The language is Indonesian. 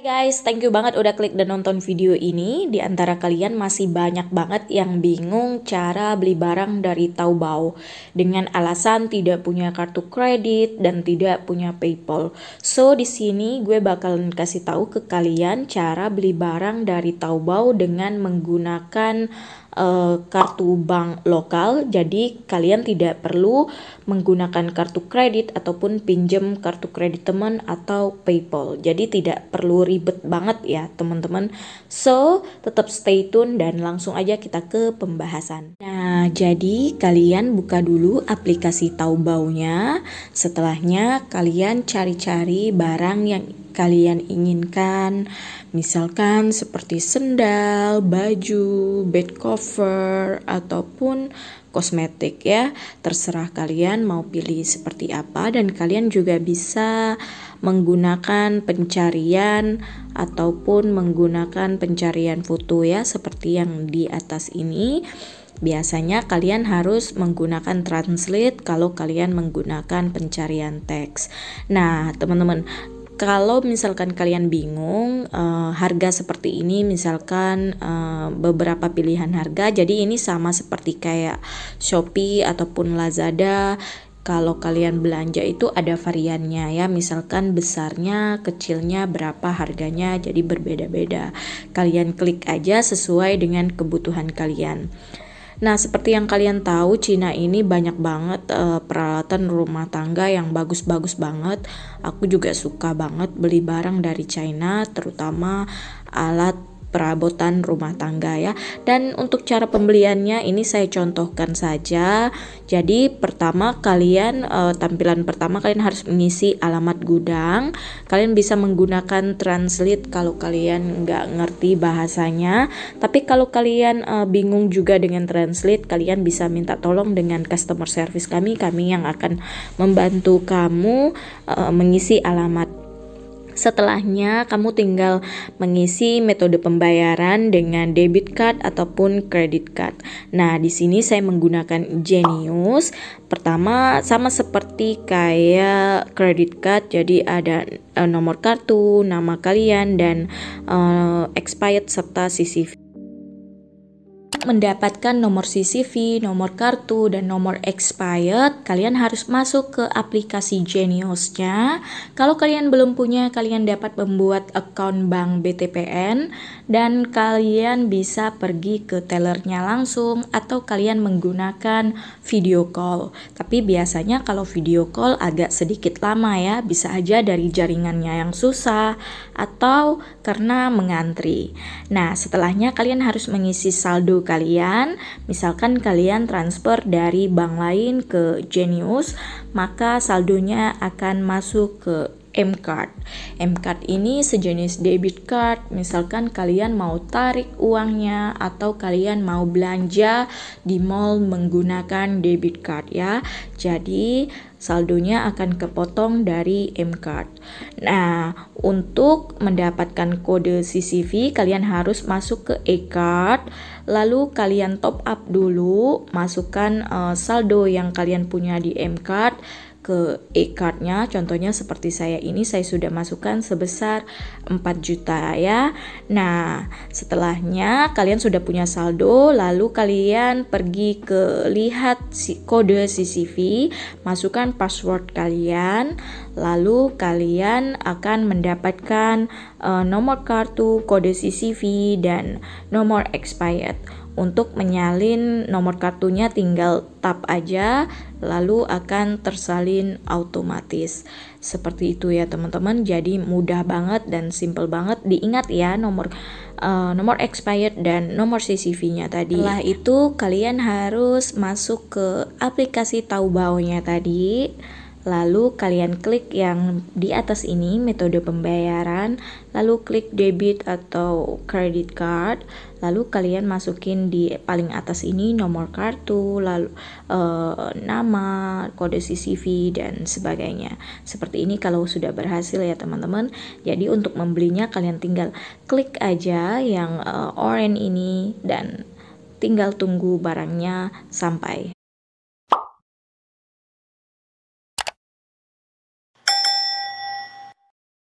Hey guys, thank you banget udah klik dan nonton video ini. Di antara kalian masih banyak banget yang bingung cara beli barang dari Taobao dengan alasan tidak punya kartu kredit dan tidak punya PayPal. So, di sini gue bakalan kasih tahu ke kalian cara beli barang dari Taobao dengan menggunakan Eh, kartu bank lokal, jadi kalian tidak perlu menggunakan kartu kredit ataupun pinjam kartu kredit teman atau PayPal. Jadi tidak perlu ribet banget ya, teman-teman. So, tetap stay tune dan langsung aja kita ke pembahasan. Nah, jadi kalian buka dulu aplikasi Taobao-nya. Setelahnya kalian cari-cari barang yang kalian inginkan, misalkan seperti sendal, baju, bed cover, ataupun kosmetik ya. Terserah kalian mau pilih seperti apa dan kalian juga bisa menggunakan pencarian ataupun menggunakan pencarian foto ya seperti yang di atas ini. Biasanya kalian harus menggunakan translate kalau kalian menggunakan pencarian teks. Nah, teman-teman, kalau misalkan kalian bingung uh, harga seperti ini misalkan uh, beberapa pilihan harga jadi ini sama seperti kayak Shopee ataupun Lazada kalau kalian belanja itu ada variannya ya misalkan besarnya kecilnya berapa harganya jadi berbeda-beda kalian klik aja sesuai dengan kebutuhan kalian Nah, seperti yang kalian tahu, Cina ini banyak banget uh, peralatan rumah tangga yang bagus-bagus banget. Aku juga suka banget beli barang dari China, terutama alat perabotan rumah tangga ya. Dan untuk cara pembeliannya ini saya contohkan saja. Jadi pertama kalian e, tampilan pertama kalian harus mengisi alamat gudang. Kalian bisa menggunakan translate kalau kalian nggak ngerti bahasanya. Tapi kalau kalian e, bingung juga dengan translate, kalian bisa minta tolong dengan customer service kami. Kami yang akan membantu kamu e, mengisi alamat Setelahnya, kamu tinggal mengisi metode pembayaran dengan debit card ataupun credit card. Nah, di sini saya menggunakan Genius. Pertama, sama seperti kayak credit card, jadi ada eh, nomor kartu, nama kalian, dan uh, expired serta CCV mendapatkan nomor CCV, nomor kartu, dan nomor expired, kalian harus masuk ke aplikasi Geniusnya. Kalau kalian belum punya, kalian dapat membuat account bank BTPN dan kalian bisa pergi ke tellernya langsung atau kalian menggunakan video call. Tapi biasanya kalau video call agak sedikit lama ya, bisa aja dari jaringannya yang susah atau karena mengantri. Nah, setelahnya kalian harus mengisi saldo kalian, misalkan kalian transfer dari bank lain ke Genius, maka saldonya akan masuk ke M card. M card ini sejenis debit card. Misalkan kalian mau tarik uangnya atau kalian mau belanja di mall menggunakan debit card ya. Jadi saldonya akan kepotong dari M card. Nah, untuk mendapatkan kode CCV kalian harus masuk ke e-card, lalu kalian top up dulu, masukkan uh, saldo yang kalian punya di M card ke e-cardnya contohnya seperti saya ini saya sudah masukkan sebesar 4 juta ya nah setelahnya kalian sudah punya saldo lalu kalian pergi ke lihat kode CCV masukkan password kalian lalu kalian akan mendapatkan uh, nomor kartu kode CCV dan nomor expired untuk menyalin nomor kartunya tinggal tap aja lalu akan tersalin otomatis. Seperti itu ya teman-teman. Jadi mudah banget dan simple banget. Diingat ya nomor uh, nomor expired dan nomor CCV-nya tadi. Setelah itu kalian harus masuk ke aplikasi Taobao-nya tadi. Lalu kalian klik yang di atas ini metode pembayaran, lalu klik debit atau credit card, lalu kalian masukin di paling atas ini nomor kartu, lalu e, nama, kode CCV dan sebagainya. Seperti ini kalau sudah berhasil ya teman-teman. Jadi untuk membelinya kalian tinggal klik aja yang e, orange ini dan tinggal tunggu barangnya sampai.